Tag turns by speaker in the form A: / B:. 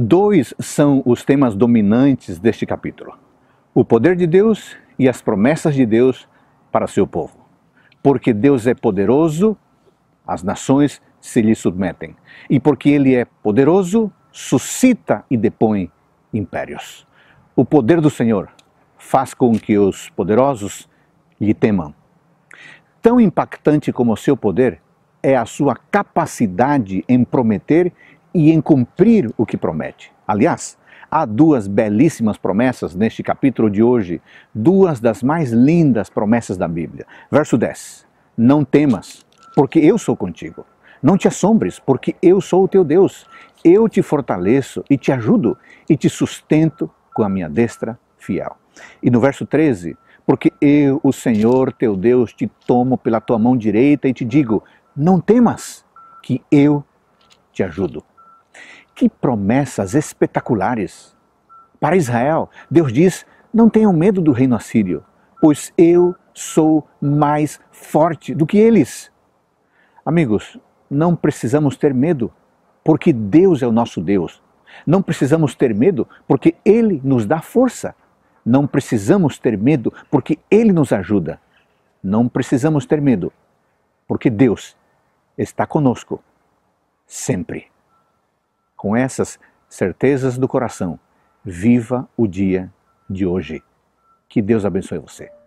A: Dois são os temas dominantes deste capítulo: o poder de Deus e as promessas de Deus para seu povo. Porque Deus é poderoso, as nações se lhe submetem. E porque ele é poderoso, suscita e depõe impérios. O poder do Senhor faz com que os poderosos lhe temam. Tão impactante como o seu poder é a sua capacidade em prometer e em cumprir o que promete. Aliás, há duas belíssimas promessas neste capítulo de hoje, duas das mais lindas promessas da Bíblia. Verso 10: Não temas, porque eu sou contigo. Não te assombres, porque eu sou o teu Deus. Eu te fortaleço e te ajudo e te sustento com a minha destra fiel. E no verso 13: Porque eu, o Senhor teu Deus, te tomo pela tua mão direita e te digo: Não temas, que eu te ajudo. Que promessas espetaculares! Para Israel, Deus diz: não tenham medo do reino assírio, pois eu sou mais forte do que eles. Amigos, não precisamos ter medo, porque Deus é o nosso Deus. Não precisamos ter medo, porque Ele nos dá força. Não precisamos ter medo, porque Ele nos ajuda. Não precisamos ter medo, porque Deus está conosco sempre com essas certezas do coração, viva o dia de hoje. Que Deus abençoe você.